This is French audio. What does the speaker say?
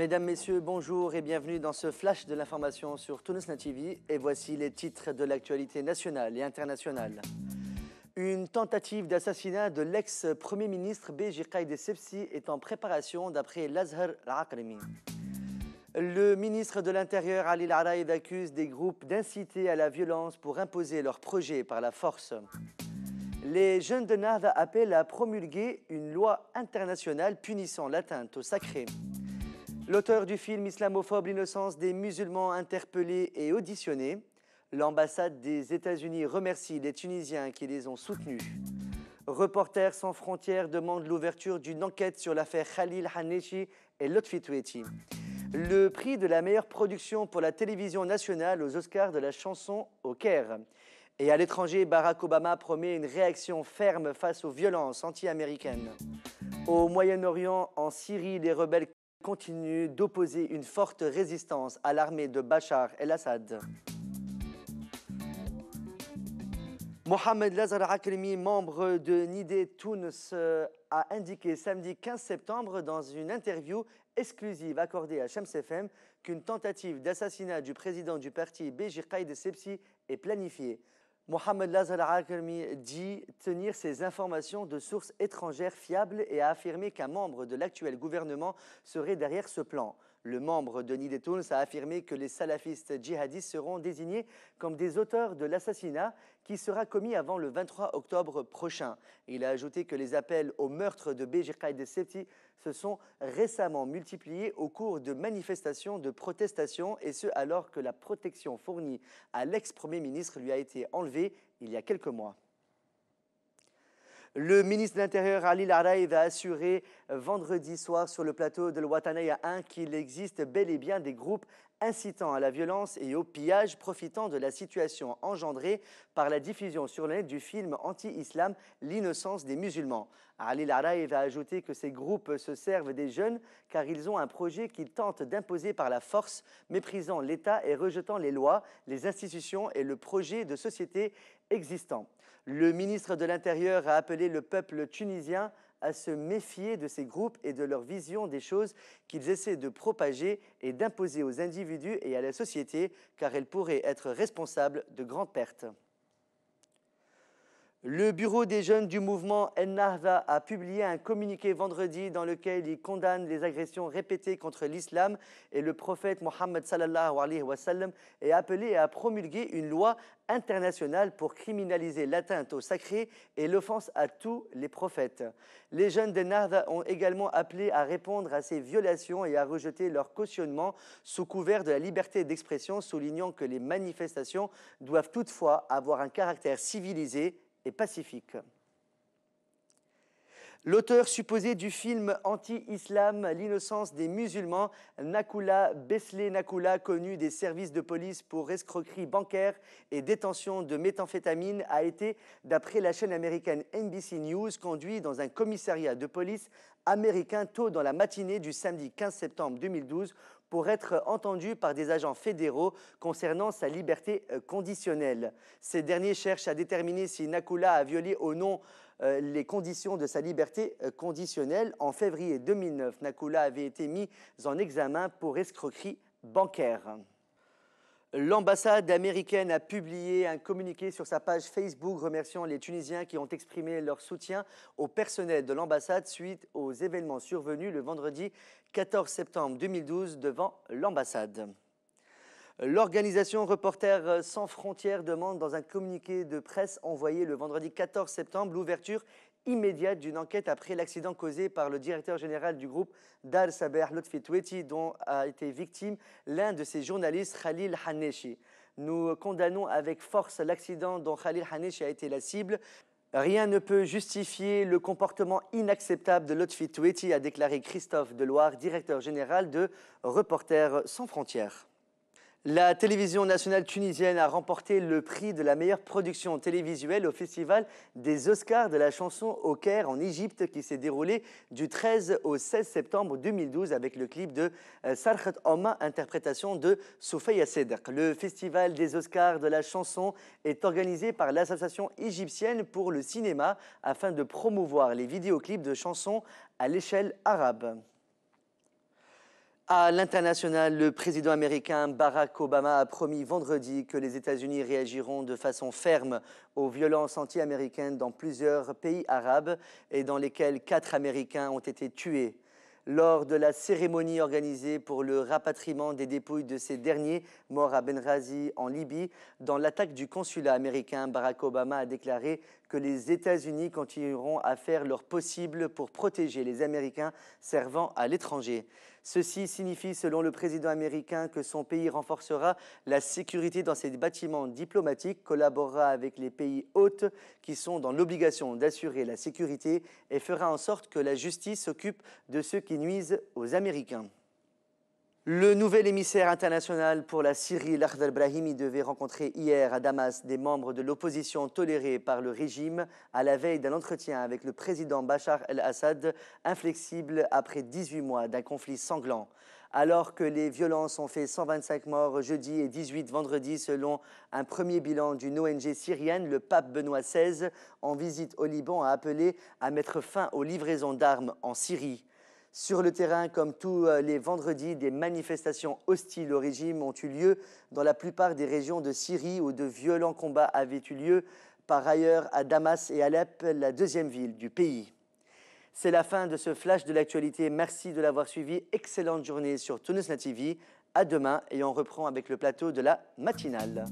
Mesdames, Messieurs, bonjour et bienvenue dans ce flash de l'information sur Tunisna TV. Et voici les titres de l'actualité nationale et internationale. Une tentative d'assassinat de l'ex-premier ministre Béji Caid Essebsi est en préparation d'après l'Azhar al Le ministre de l'Intérieur, Ali Laraïd, accuse des groupes d'inciter à la violence pour imposer leur projet par la force. Les jeunes de Nahda appellent à promulguer une loi internationale punissant l'atteinte au sacré. L'auteur du film Islamophobe, l'innocence des musulmans interpellés et auditionnés, l'ambassade des États-Unis remercie les Tunisiens qui les ont soutenus. Reporters sans frontières demande l'ouverture d'une enquête sur l'affaire Khalil Haneshi et Lotfi Le prix de la meilleure production pour la télévision nationale aux Oscars de la chanson au Caire. Et à l'étranger, Barack Obama promet une réaction ferme face aux violences anti-américaines. Au Moyen-Orient, en Syrie, les rebelles continue d'opposer une forte résistance à l'armée de Bachar el-Assad. Mohamed Lazar Akrimi, membre de Nidé Tounes, euh, a indiqué samedi 15 septembre dans une interview exclusive accordée à Shams FM qu'une tentative d'assassinat du président du parti Bejir Kaïd Sepsi est planifiée. Mohamed al Akrami dit tenir ces informations de sources étrangères fiables et a affirmé qu'un membre de l'actuel gouvernement serait derrière ce plan. Le membre Denis Nidetouns a affirmé que les salafistes djihadistes seront désignés comme des auteurs de l'assassinat qui sera commis avant le 23 octobre prochain. Il a ajouté que les appels au meurtre de Béjir de Septi se sont récemment multipliés au cours de manifestations, de protestation, et ce alors que la protection fournie à l'ex-premier ministre lui a été enlevée il y a quelques mois. Le ministre de l'Intérieur, Ali Laraï, a assuré vendredi soir sur le plateau de l'Ouatanaya 1 qu'il existe bel et bien des groupes incitant à la violence et au pillage, profitant de la situation engendrée par la diffusion sur le net du film anti-islam L'innocence des musulmans. Ali Laraï a ajouté que ces groupes se servent des jeunes car ils ont un projet qu'ils tentent d'imposer par la force, méprisant l'État et rejetant les lois, les institutions et le projet de société existant. Le ministre de l'Intérieur a appelé le peuple tunisien à se méfier de ces groupes et de leur vision des choses qu'ils essaient de propager et d'imposer aux individus et à la société, car elles pourraient être responsables de grandes pertes. Le bureau des jeunes du mouvement Ennahda a publié un communiqué vendredi dans lequel il condamne les agressions répétées contre l'islam et le prophète Mohammed alayhi wa sallam est appelé à promulguer une loi internationale pour criminaliser l'atteinte au sacré et l'offense à tous les prophètes. Les jeunes d'Ennahda ont également appelé à répondre à ces violations et à rejeter leur cautionnement sous couvert de la liberté d'expression, soulignant que les manifestations doivent toutefois avoir un caractère civilisé et pacifique. L'auteur supposé du film anti-islam L'innocence des musulmans, Nakula Besley Nakula, connu des services de police pour escroquerie bancaire et détention de méthamphétamine, a été, d'après la chaîne américaine NBC News, conduit dans un commissariat de police américain tôt dans la matinée du samedi 15 septembre 2012 pour être entendu par des agents fédéraux concernant sa liberté euh, conditionnelle. Ces derniers cherchent à déterminer si Nakula a violé ou non euh, les conditions de sa liberté euh, conditionnelle. En février 2009, Nakula avait été mis en examen pour escroquerie bancaire. L'ambassade américaine a publié un communiqué sur sa page Facebook remerciant les Tunisiens qui ont exprimé leur soutien au personnel de l'ambassade suite aux événements survenus le vendredi 14 septembre 2012 devant l'ambassade. L'organisation Reporters sans frontières demande dans un communiqué de presse envoyé le vendredi 14 septembre l'ouverture immédiate d'une enquête après l'accident causé par le directeur général du groupe Dar Saber Lotfi Tweti dont a été victime l'un de ses journalistes Khalil Haneshi. Nous condamnons avec force l'accident dont Khalil Haneshi a été la cible. Rien ne peut justifier le comportement inacceptable de Lotfi Tweti, a déclaré Christophe Deloire, directeur général de Reporters sans frontières. La télévision nationale tunisienne a remporté le prix de la meilleure production télévisuelle au festival des Oscars de la chanson au Caire en Égypte qui s'est déroulé du 13 au 16 septembre 2012 avec le clip de euh, Sarhat Oma, interprétation de Soufaya Sedek. Le festival des Oscars de la chanson est organisé par l'Association égyptienne pour le cinéma afin de promouvoir les vidéoclips de chansons à l'échelle arabe. À l'international, le président américain Barack Obama a promis vendredi que les États-Unis réagiront de façon ferme aux violences anti-américaines dans plusieurs pays arabes et dans lesquels quatre Américains ont été tués. Lors de la cérémonie organisée pour le rapatriement des dépouilles de ces derniers morts à Benghazi en Libye, dans l'attaque du consulat américain, Barack Obama a déclaré que les États-Unis continueront à faire leur possible pour protéger les Américains servant à l'étranger. Ceci signifie, selon le président américain, que son pays renforcera la sécurité dans ses bâtiments diplomatiques, collaborera avec les pays hôtes qui sont dans l'obligation d'assurer la sécurité et fera en sorte que la justice s'occupe de ceux qui nuisent aux Américains. Le nouvel émissaire international pour la Syrie, Lakhdar Brahimi, devait rencontrer hier à Damas des membres de l'opposition tolérée par le régime à la veille d'un entretien avec le président Bachar el-Assad, inflexible après 18 mois d'un conflit sanglant. Alors que les violences ont fait 125 morts jeudi et 18 vendredi selon un premier bilan d'une ONG syrienne, le pape Benoît XVI, en visite au Liban, a appelé à mettre fin aux livraisons d'armes en Syrie. Sur le terrain, comme tous euh, les vendredis, des manifestations hostiles au régime ont eu lieu dans la plupart des régions de Syrie où de violents combats avaient eu lieu par ailleurs à Damas et Alep, la deuxième ville du pays. C'est la fin de ce flash de l'actualité. Merci de l'avoir suivi. Excellente journée sur Tunisna TV. À demain et on reprend avec le plateau de la matinale.